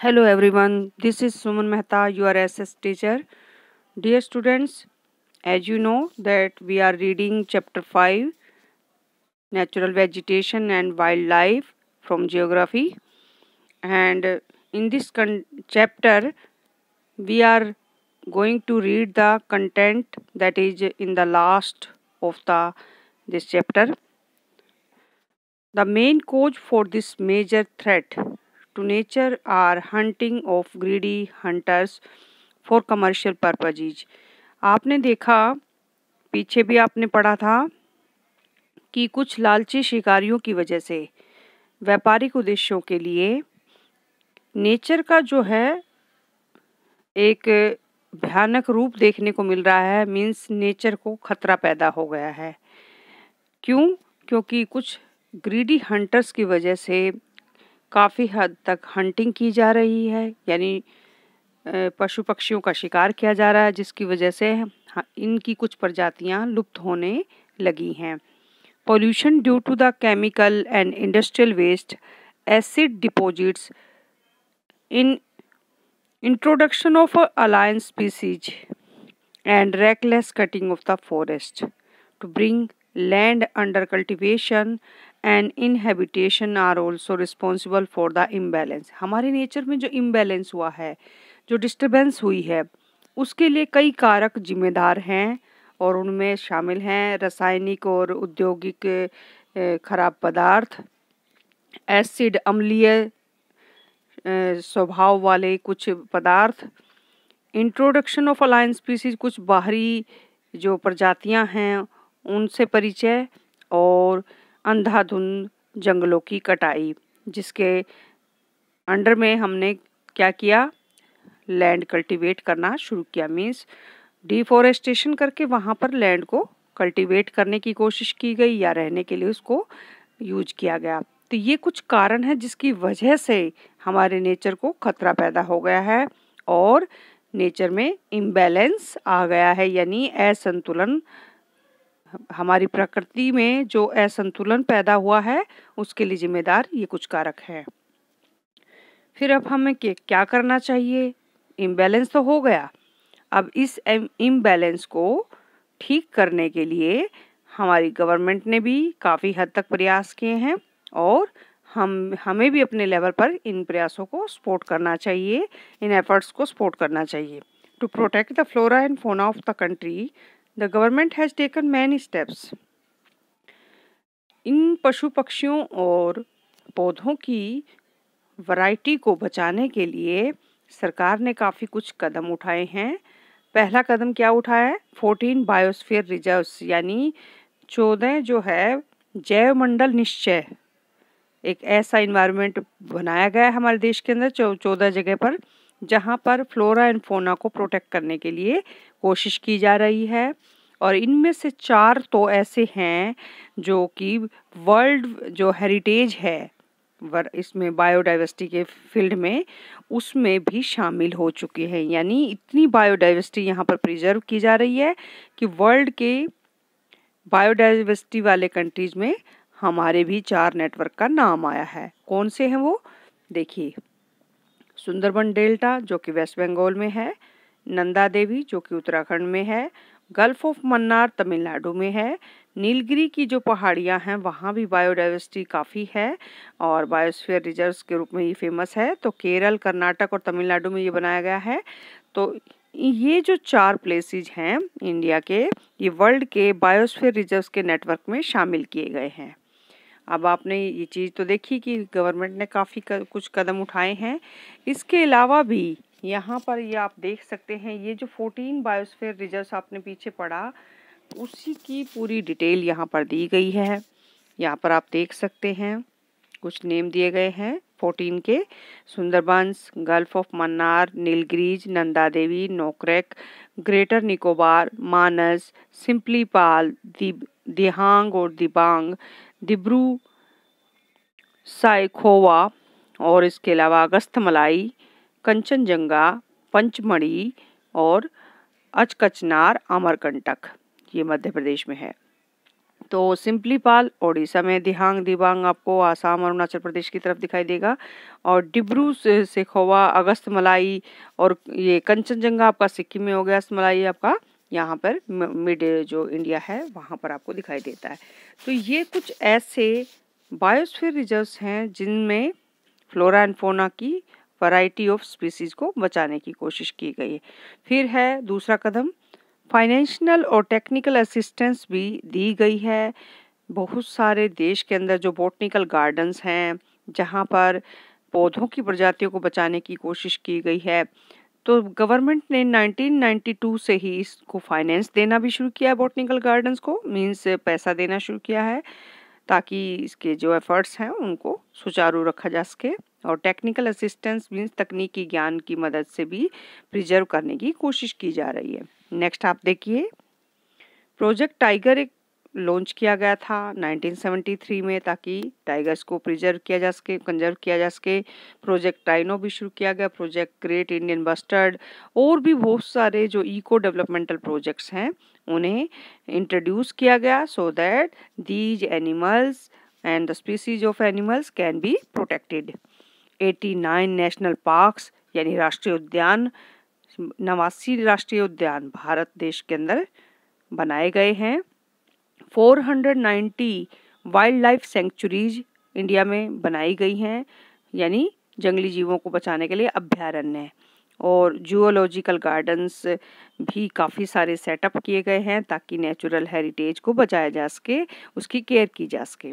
Hello everyone, this is Suman Mehta, your SS teacher. Dear students, as you know that we are reading chapter 5 Natural Vegetation and Wildlife from Geography and in this chapter we are going to read the content that is in the last of the this chapter. The main cause for this major threat to nature are hunting of greedy hunters for commercial purposes. आपने देखा पीछे भी आपने पढ़ा था कि कुछ लालची शिकारियों की वजह से व्यापारिक उद्देश्यों के लिए नेचर का जो है एक भयानक रूप देखने को मिल रहा है मीन्स नेचर को खतरा पैदा हो गया है क्यों क्योंकि कुछ ग्रीडी हंटर्स की वजह से काफ़ी हद तक हंटिंग की जा रही है यानी पशु पक्षियों का शिकार किया जा रहा है जिसकी वजह से इनकी कुछ प्रजातियां लुप्त होने लगी हैं pollution due to the chemical and industrial waste acid deposits in introduction of alliance species and reckless cutting of the forest to bring land under cultivation and inhabitation are also responsible for the imbalance हमारे nature में जो imbalance हुआ है जो disturbance हुई है उसके लिए कई कारक जिम्मेदार हैं और उनमें शामिल हैं रासायनिक और औद्योगिक खराब पदार्थ एसिड अम्लीय स्वभाव वाले कुछ पदार्थ इंट्रोडक्शन ऑफ अलाइन स्पीसीज कुछ बाहरी जो प्रजातियां हैं उनसे परिचय और अंधाधुंध जंगलों की कटाई जिसके अंडर में हमने क्या किया लैंड कल्टीवेट करना शुरू किया मीन्स डिफॉरेस्टेशन करके वहाँ पर लैंड को कल्टीवेट करने की कोशिश की गई या रहने के लिए उसको यूज किया गया तो ये कुछ कारण है जिसकी वजह से हमारे नेचर को खतरा पैदा हो गया है और नेचर में इम्बैलेंस आ गया है यानी असंतुलन हमारी प्रकृति में जो असंतुलन पैदा हुआ है उसके लिए जिम्मेदार ये कुछ कारक है फिर अब हमें क्या करना चाहिए इम्बैलेंस तो हो गया अब इस इम्बैलेंस को ठीक करने के लिए हमारी गवर्नमेंट ने भी काफ़ी हद तक प्रयास किए हैं और हम हमें भी अपने लेवल पर इन प्रयासों को सपोर्ट करना चाहिए इन एफर्ट्स को सपोर्ट करना चाहिए to protect the flora and fauna of the country The government has taken many steps. इन पशु पक्षियों और पौधों की वैरायटी को बचाने के लिए सरकार ने काफ़ी कुछ कदम उठाए हैं पहला कदम क्या उठाया है फोर्टीन बायोस्फीयर रिजर्व्स यानी चौदह जो है जैव मंडल निश्चय एक ऐसा इन्वायरमेंट बनाया गया है हमारे देश के अंदर चौदह जगह पर जहाँ पर फ्लोरा एंड फोना को प्रोटेक्ट करने के लिए कोशिश की जा रही है और इनमें से चार तो ऐसे हैं जो कि वर्ल्ड जो हेरिटेज है इसमें बायोडाइवर्सिटी के फील्ड में उसमें भी शामिल हो चुके हैं यानी इतनी बायोडाइवर्सिटी यहाँ पर प्रिजर्व की जा रही है कि वर्ल्ड के बायोडाइवर्सिटी वाले कंट्रीज में हमारे भी चार नेटवर्क का नाम आया है कौन से हैं वो देखिए सुंदरबन डेल्टा जो कि वेस्ट बंगाल में है नंदा देवी जो कि उत्तराखंड में है गल्फ ऑफ मन्नार तमिलनाडु में है नीलगिरी की जो पहाड़ियाँ हैं वहाँ भी बायोडाइवर्सिटी काफ़ी है और बायोस्फीयर रिजर्व्स के रूप में ये फेमस है तो केरल कर्नाटक और तमिलनाडु में ये बनाया गया है तो ये जो चार प्लेसेज हैं इंडिया के ये वर्ल्ड के बायोस्फीयर रिजर्व्स के नेटवर्क में शामिल किए गए हैं अब आपने ये चीज़ तो देखी कि गवर्नमेंट ने काफ़ी कर, कुछ कदम उठाए हैं इसके अलावा भी यहाँ पर ये आप देख सकते हैं ये जो 14 बायोस्फीयर रिजर्व आपने पीछे पढ़ा उसी की पूरी डिटेल यहाँ पर दी गई है यहाँ पर आप देख सकते हैं कुछ नेम दिए गए हैं 14 के Sundarbans gulf of Mannar Nilgiris Nanda Devi Nokrek greater Nicobar Manas Similipal Dihang और दिबांग दिब्रू साइखोवा और इसके अलावा अगस्त मलाई कंचनजंगा पंचमढ़ी और अचकचनार अमरकंटक ये मध्य प्रदेश में है तो सिंपलीपाल ओडिशा में दिहांग दिबांग आपको आसाम और अरुणाचल प्रदेश की तरफ दिखाई देगा और डिब्रू से खोवा अगस्त मलाई और ये कंचनजंगा आपका सिक्किम में हो गया अगस्त मलाई आपका यहाँ पर मिड जो इंडिया है वहाँ पर आपको दिखाई देता है तो ये कुछ ऐसे बायोस्फीयर रिजर्व्स हैं जिनमें फ्लोरा एंड फोना की वैरायटी ऑफ स्पीसीज को बचाने की कोशिश की गई है फिर है दूसरा कदम फाइनेंशियल और टेक्निकल असिस्टेंस भी दी गई है बहुत सारे देश के अंदर जो बोटनिकल गार्डन्स हैं जहाँ पर पौधों की प्रजातियों को बचाने की कोशिश की गई है तो गवर्नमेंट ने 1992 से ही इसको फाइनेंस देना भी शुरू किया है बोटनिकल गार्डन्स को मीन्स पैसा देना शुरू किया है ताकि इसके जो एफर्ट्स हैं उनको सुचारू रखा जा सके और टेक्निकल असिस्टेंस मीन्स तकनीकी ज्ञान की मदद से भी प्रिजर्व करने की कोशिश की जा रही है नेक्स्ट आप देखिए प्रोजेक्ट टाइगर एक लॉन्च किया गया था 1973 में ताकि टाइगर्स को प्रिजर्व किया जा सके कंजर्व किया जा सके प्रोजेक्ट टाइनो भी शुरू किया गया प्रोजेक्ट ग्रेट इंडियन बस्टर्ड और भी बहुत सारे जो इको डेवलपमेंटल प्रोजेक्ट्स हैं उन्हें इंट्रोड्यूस किया गया so that these animals and the species of animals can be protected 89 national parks यानी राष्ट्रीय उद्यान नवासी राष्ट्रीय उद्यान भारत देश के अंदर बनाए गए हैं 490 वाइल्ड लाइफ सेंचुरीज इंडिया में बनाई गई हैं यानी जंगली जीवों को बचाने के लिए अभ्यारण्य और जूलॉजिकल गार्डन्स भी काफ़ी सारे सेटअप किए गए हैं ताकि नेचुरल हेरिटेज को बचाया जा सके उसकी केयर की जा सके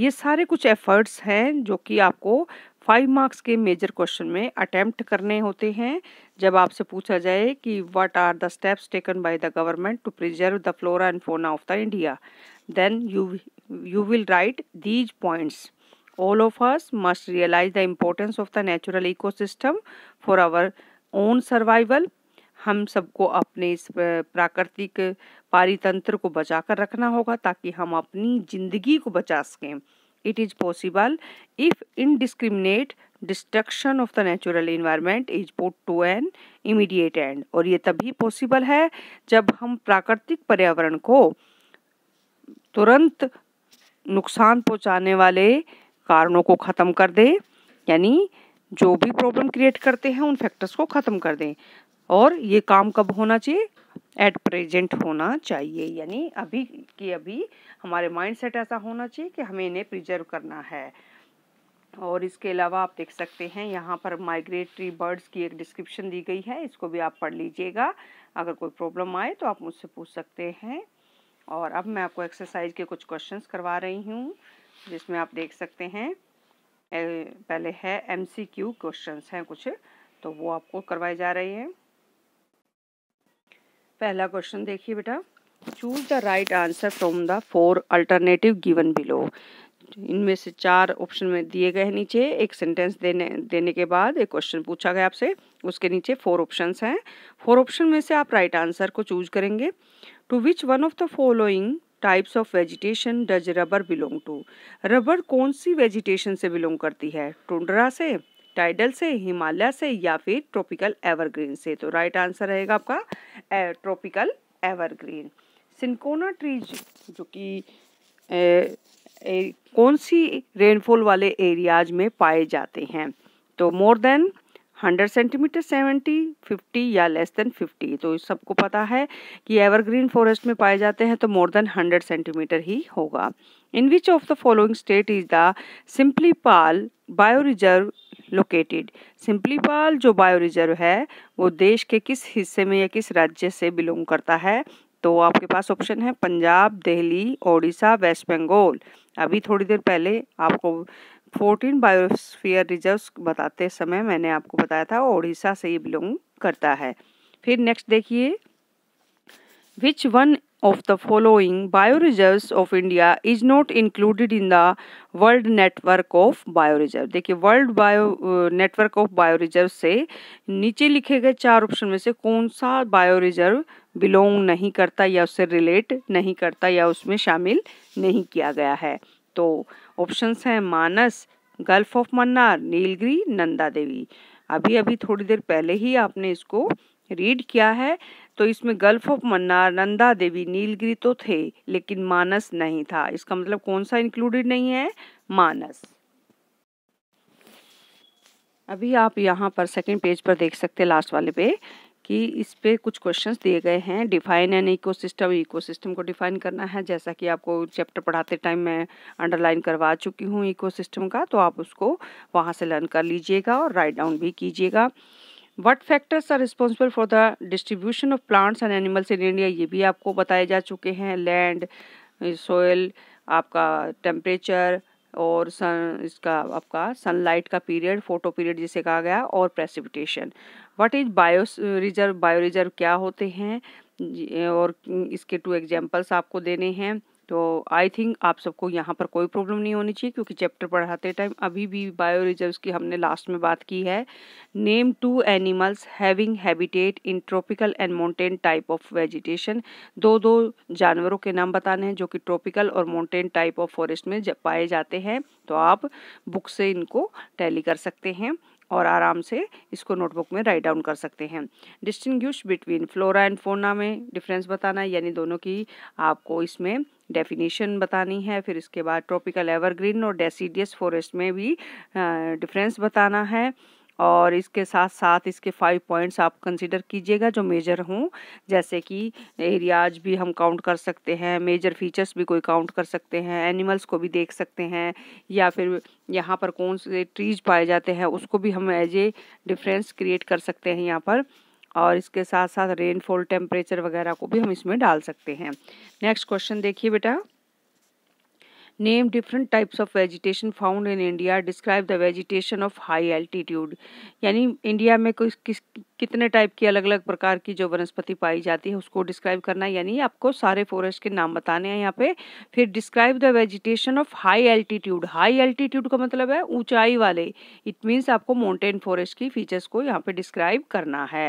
ये सारे कुछ एफर्ट्स हैं जो कि आपको फाइव मार्क्स के मेजर क्वेश्चन में अटेम्प्ट करने होते हैं जब आपसे पूछा जाए कि what are the steps taken by the government to preserve the flora and fauna of the India then you you will write these points all of us must realise the importance of the natural ecosystem for our own survival हम सबको अपने इस प्राकृतिक पारितंत्र को बचा कर रखना होगा ताकि हम अपनी ज़िंदगी को बचा सकें it is possible if indiscriminate destruction of the natural environment is put to an immediate end और ये तभी पॉसिबल है जब हम प्राकृतिक पर्यावरण को तुरंत नुकसान पहुंचाने वाले कारणों को ख़त्म कर दें यानी जो भी प्रॉब्लम क्रिएट करते हैं उन फैक्टर्स को ख़त्म कर दें और ये काम कब होना चाहिए एट प्रेजेंट होना चाहिए यानी अभी कि अभी हमारे माइंडसेट ऐसा होना चाहिए कि हमें इन्हें प्रिजर्व करना है और इसके अलावा आप देख सकते हैं यहाँ पर माइग्रेटरी बर्ड्स की एक डिस्क्रिप्शन दी गई है इसको भी आप पढ़ लीजिएगा अगर कोई प्रॉब्लम आए तो आप मुझसे पूछ सकते हैं और अब मैं आपको एक्सरसाइज के कुछ क्वेश्चंस करवा रही हूँ जिसमें आप देख सकते हैं पहले है एम सी क्यू क्वेश्चन हैं कुछ तो वो आपको करवाए जा रहे हैं पहला क्वेश्चन देखिए बेटा choose the right answer from the four alternative given below इनमें से चार ऑप्शन में दिए गए हैं नीचे एक सेंटेंस देने देने के बाद एक क्वेश्चन पूछा गया आपसे उसके नीचे फोर ऑप्शंस हैं फोर ऑप्शन में से आप राइट आंसर को चूज करेंगे to which one of the following types of vegetation does rubber belong to rubber कौन सी वेजिटेशन से बिलोंग करती है टुंड्रा से टाइडल से हिमालय से या फिर ट्रॉपिकल एवरग्रीन से तो राइट आंसर रहेगा आपका ट्रॉपिकल एवरग्रीन सिंकोना ट्रीज जो कि कौन सी रेनफॉल वाले एरियाज में पाए जाते हैं तो more than hundred centimetre seventy fifty या लेस देन फिफ्टी तो सबको पता है कि एवरग्रीन फॉरेस्ट में पाए जाते हैं तो मोर देन हंड्रेड सेंटीमीटर ही होगा in which of the following state is the Similipal bio reserve located Similipal जो बायो रिजर्व है वो देश के किस हिस्से में या किस राज्य से बिलोंग करता है तो आपके पास ऑप्शन है पंजाब दिल्ली ओडिशा वेस्ट बंगाल अभी थोड़ी देर पहले आपको फोर्टीन बायोस्फीयर रिजर्व्स बताते समय मैंने आपको बताया था ओडिशा से ही बिलोंग करता है फिर नेक्स्ट देखिए which one of the following bioreserves of India is not included in the world network of bioreserve देखिए world uh, network of bioreserve से नीचे लिखे गए चार ऑप्शन में से कौन सा बायोरिजर्व बिलोंग नहीं करता या उससे रिलेट नहीं करता या उसमें शामिल नहीं किया गया है तो ऑप्शंस हैं मानस गल्फ ऑफ मन्नार नीलगिरी नंदा देवी अभी अभी थोड़ी देर पहले ही आपने इसको रीड किया है तो इसमें गल्फ ऑफ मन्नार नंदा देवी नीलगिरी तो थे लेकिन मानस नहीं था इसका मतलब कौन सा इंक्लूडेड नहीं है मानस अभी आप यहाँ पर सेकंड पेज पर देख सकते हैं लास्ट वाले पे कि इस पे कुछ क्वेश्चंस दिए गए हैं डिफाइन एन इकोसिस्टम इकोसिस्टम को डिफाइन करना है जैसा कि आपको चैप्टर पढ़ाते टाइम मैं अंडरलाइन करवा चुकी हूँ इकोसिस्टम का तो आप उसको वहाँ से लर्न कर लीजिएगा और राइट डाउन भी कीजिएगा what factors are responsible for the distribution of plants and animals in India ये भी आपको बताए जा चुके हैं लैंड सोयल आपका टेम्परेचर और सन इसका आपका सनलाइट का पीरियड फोटो पीरियड जिसे कहा गया और precipitation what is bio reserve bio reserve क्या होते हैं और इसके टू एग्जांपल्स आपको देने हैं तो आई थिंक आप सबको यहाँ पर कोई प्रॉब्लम नहीं होनी चाहिए क्योंकि चैप्टर पढ़ाते टाइम अभी भी बायो रिजर्व की हमने लास्ट में बात की है name two animals having habitat in tropical and mountain type of vegetation दो दो जानवरों के नाम बताने हैं जो कि ट्रॉपिकल और माउंटेन टाइप ऑफ फॉरेस्ट में पाए जाते हैं तो आप बुक से इनको टैली कर सकते हैं और आराम से इसको नोटबुक में राइट डाउन कर सकते हैं डिस्टिंग बिटवीन फ्लोरा एंड फोना में डिफरेंस बताना है यानी दोनों की आपको इसमें डेफिनेशन बतानी है फिर इसके बाद ट्रॉपिकल एवरग्रीन और डेसीडियस फॉरेस्ट में भी डिफरेंस बताना है और इसके साथ साथ इसके फाइव पॉइंट्स आप कंसिडर कीजिएगा जो मेजर हों जैसे कि एरियाज भी हम काउंट कर सकते हैं मेजर फीचर्स भी कोई काउंट कर सकते हैं एनिमल्स को भी देख सकते हैं या फिर यहाँ पर कौन से ट्रीज पाए जाते हैं उसको भी हम एज ए डिफरेंस क्रिएट कर सकते हैं यहाँ पर और इसके साथ साथ रेनफॉल टेम्परेचर वगैरह को भी हम इसमें डाल सकते हैं नेक्स्ट क्वेश्चन देखिए बेटा name different types of vegetation found in India describe the vegetation of high altitude यानी इंडिया में कोई किस कितने टाइप की अलग अलग प्रकार की जो वनस्पति पाई जाती है उसको डिस्क्राइब करना यानी आपको सारे फॉरेस्ट के नाम बताने हैं यहाँ पे फिर describe the vegetation of high altitude high altitude का मतलब है ऊंचाई वाले इट मीन्स आपको माउंटेन फॉरेस्ट की फीचर्स को यहाँ पे डिस्क्राइब करना है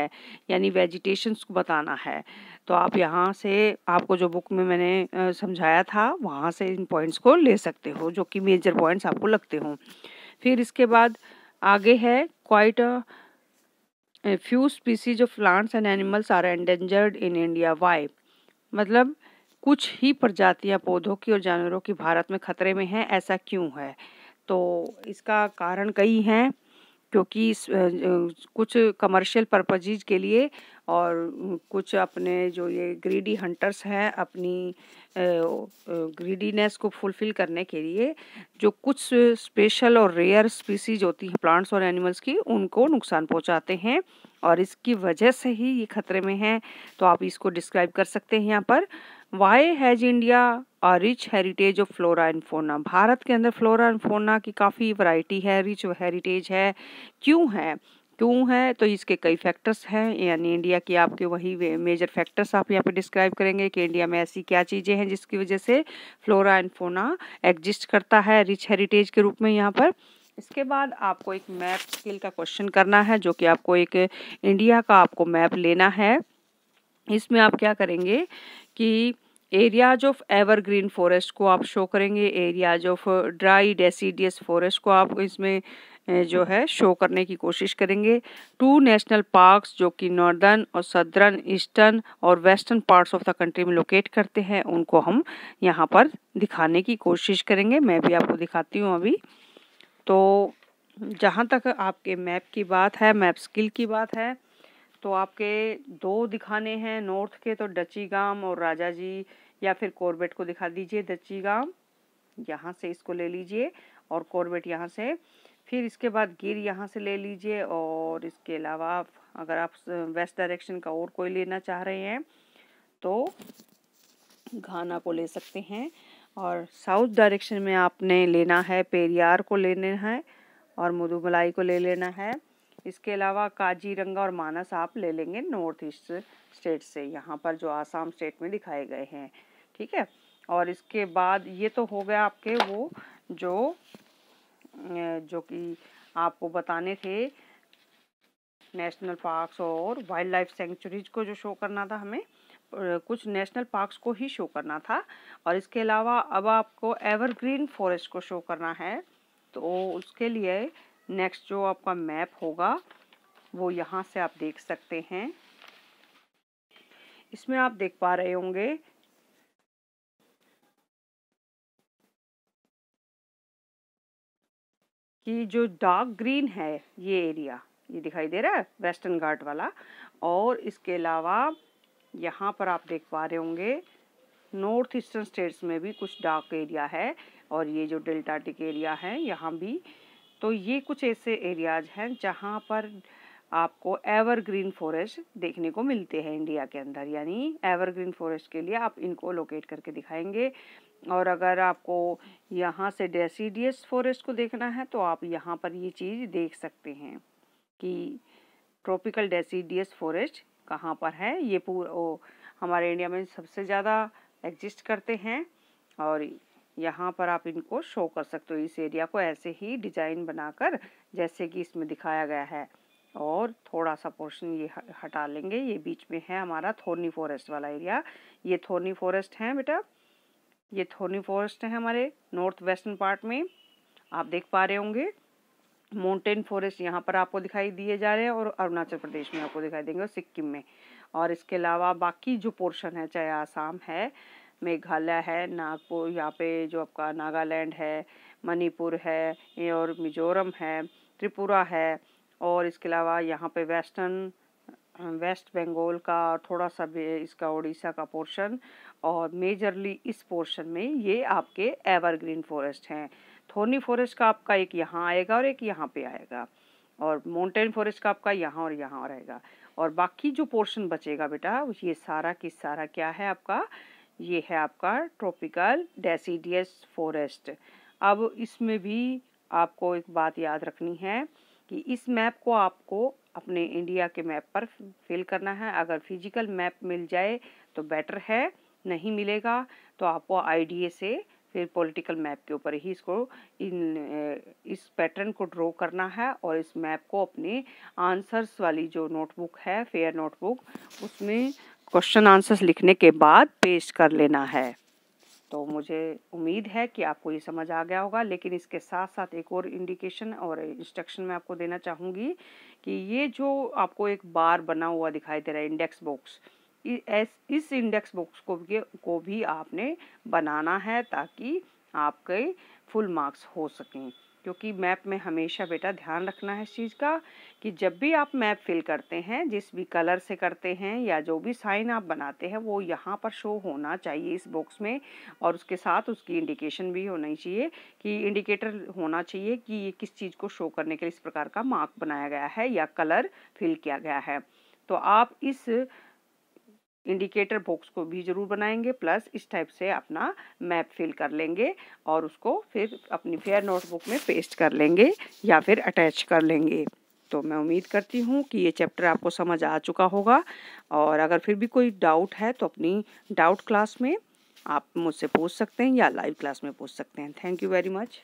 यानी वेजिटेशन को बताना है तो आप यहाँ से आपको जो बुक में मैंने समझाया था वहाँ से इन पॉइंट्स को ले सकते हो जो कि मेजर पॉइंट्स आपको लगते हों फिर इसके बाद आगे है quite few species of plants and animals are endangered in India why मतलब कुछ ही प्रजातियां पौधों की और जानवरों की भारत में खतरे में हैं ऐसा क्यों है तो इसका कारण कई हैं क्योंकि कुछ कमर्शियल पर्पजीज के लिए और कुछ अपने जो ये ग्रीडी हंटर्स हैं अपनी ग्रीडीनेस को फुलफिल करने के लिए जो कुछ स्पेशल और रेयर स्पीसीज होती हैं प्लांट्स और एनिमल्स की उनको नुकसान पहुंचाते हैं और इसकी वजह से ही ये खतरे में हैं तो आप इसको डिस्क्राइब कर सकते हैं यहाँ पर वाई हैज़ इंडिया और rich heritage of flora and fauna भारत के अंदर फ्लोरा एंड फोना की काफ़ी वैरायटी है रिच हेरिटेज है क्यों है क्यों है तो इसके कई फैक्टर्स हैं यानी इंडिया की आपके वही मेजर फैक्टर्स आप यहाँ पे डिस्क्राइब करेंगे कि इंडिया में ऐसी क्या चीज़ें हैं जिसकी वजह से फ्लोरा एंड फोना एग्जिस्ट करता है रिच हेरिटेज के रूप में यहाँ पर इसके बाद आपको एक मैप स्किल का क्वेश्चन करना है जो कि आपको एक इंडिया का आपको मैप लेना है इसमें आप क्या करेंगे कि एरियाज ऑफ एवरग्रीन फॉरेस्ट को आप शो करेंगे areas of dry deciduous forest को आप इसमें uh, जो है शो करने की कोशिश करेंगे टू नेशनल पार्क्स जो कि नॉर्दर्न और सदर्न ईस्टर्न और western parts of the country में लोकेट करते हैं उनको हम यहाँ पर दिखाने की कोशिश करेंगे मैं भी आपको दिखाती हूँ अभी तो जहाँ तक आपके मैप की बात है मैप स्किल की बात है तो आपके दो दिखाने हैं नॉर्थ के तो डची गाम और राजा जी या फिर कॉर्बेट को दिखा दीजिए डची गाम यहाँ से इसको ले लीजिए और कॉर्बेट यहाँ से फिर इसके बाद गिर यहाँ से ले लीजिए और इसके अलावा अगर आप वेस्ट डायरेक्शन का और कोई लेना चाह रहे हैं तो घाना को ले सकते हैं और साउथ डायरेक्शन में आपने लेना है पेरियार को लेना है और मधुमलाई को ले लेना है इसके अलावा काजीरंगा और मानस आप ले लेंगे नॉर्थ ईस्ट स्टेट से यहाँ पर जो आसाम स्टेट में दिखाए गए हैं ठीक है और इसके बाद ये तो हो गया आपके वो जो जो कि आपको बताने थे नेशनल पार्क्स और वाइल्ड लाइफ सेंचुरीज को जो शो करना था हमें कुछ नेशनल पार्क्स को ही शो करना था और इसके अलावा अब आपको एवरग्रीन फॉरेस्ट को शो करना है तो उसके लिए नेक्स्ट जो आपका मैप होगा वो यहाँ से आप देख सकते हैं इसमें आप देख पा रहे होंगे कि जो डार्क ग्रीन है ये एरिया ये दिखाई दे रहा है वेस्टर्न घाट वाला और इसके अलावा यहाँ पर आप देख पा रहे होंगे नॉर्थ ईस्टर्न स्टेट्स में भी कुछ डार्क एरिया है और ये जो डेल्टा टिक एरिया है यहाँ भी तो ये कुछ ऐसे एरियाज हैं जहाँ पर आपको एवरग्रीन फॉरेस्ट देखने को मिलते हैं इंडिया के अंदर यानी एवरग्रीन फॉरेस्ट के लिए आप इनको लोकेट करके दिखाएंगे और अगर आपको यहाँ से डेसीडियस फॉरेस्ट को देखना है तो आप यहाँ पर ये चीज़ देख सकते हैं कि ट्रॉपिकल डेसीडियस फॉरेस्ट कहाँ पर है ये पूरा हमारे इंडिया में सबसे ज़्यादा एग्जिस्ट करते हैं और यहाँ पर आप इनको शो कर सकते हो इस एरिया को ऐसे ही डिजाइन बनाकर जैसे कि इसमें दिखाया गया है और थोड़ा सा पोर्शन ये हटा लेंगे ये बीच में है हमारा थोर्नी फॉरेस्ट वाला एरिया ये थोर्नी फॉरेस्ट है बेटा ये थोर्नी फॉरेस्ट है हमारे नॉर्थ वेस्टर्न पार्ट में आप देख पा रहे होंगे माउंटेन फॉरेस्ट यहाँ पर आपको दिखाई दिए जा रहे हैं और अरुणाचल प्रदेश में आपको दिखाई देंगे और सिक्किम में और इसके अलावा बाकी जो पोर्शन है चाहे आसाम है मेघालय है नागपुर यहाँ पे जो आपका नागालैंड है मणिपुर है और मिजोरम है त्रिपुरा है और इसके अलावा यहाँ पे वेस्टर्न वेस्ट बंगाल का थोड़ा सा भी इसका उड़ीसा का पोर्शन और मेजरली इस पोर्शन में ये आपके एवरग्रीन फॉरेस्ट हैं थोनी फॉरेस्ट का आपका एक यहाँ आएगा और एक यहाँ पे आएगा और माउंटेन फॉरेस्ट का आपका यहाँ और यहाँ रहेगा और बाकी जो पोर्शन बचेगा बेटा ये सारा की सारा क्या है आपका ये है आपका ट्रॉपिकल डेसीडियस फॉरेस्ट अब इसमें भी आपको एक बात याद रखनी है कि इस मैप को आपको अपने इंडिया के मैप पर फिल करना है अगर फिजिकल मैप मिल जाए तो बेटर है नहीं मिलेगा तो आपको आईडीए से फिर पॉलिटिकल मैप के ऊपर ही इसको इन इस पैटर्न को ड्रॉ करना है और इस मैप को अपने आंसर्स वाली जो नोटबुक है फेयर नोटबुक उसमें क्वेश्चन आंसर्स लिखने के बाद पेश कर लेना है तो मुझे उम्मीद है कि आपको ये समझ आ गया होगा लेकिन इसके साथ साथ एक और इंडिकेशन और इंस्ट्रक्शन मैं आपको देना चाहूँगी कि ये जो आपको एक बार बना हुआ दिखाई दे रहा है इंडेक्स बॉक्स इस इंडेक्स बॉक्स को भी को भी आपने बनाना है ताकि आपके फुल मार्क्स हो सकें क्योंकि मैप में हमेशा बेटा ध्यान रखना है इस चीज़ का कि जब भी आप मैप फिल करते हैं जिस भी कलर से करते हैं या जो भी साइन आप बनाते हैं वो यहाँ पर शो होना चाहिए इस बॉक्स में और उसके साथ उसकी इंडिकेशन भी होनी चाहिए कि इंडिकेटर होना चाहिए कि ये किस चीज़ को शो करने के लिए इस प्रकार का मार्क बनाया गया है या कलर फिल किया गया है तो आप इस इंडिकेटर बॉक्स को भी जरूर बनाएंगे प्लस इस टाइप से अपना मैप फिल कर लेंगे और उसको फिर अपनी फेयर नोटबुक में पेस्ट कर लेंगे या फिर अटैच कर लेंगे तो मैं उम्मीद करती हूँ कि ये चैप्टर आपको समझ आ चुका होगा और अगर फिर भी कोई डाउट है तो अपनी डाउट क्लास में आप मुझसे पूछ सकते हैं या लाइव क्लास में पूछ सकते हैं थैंक यू वेरी मच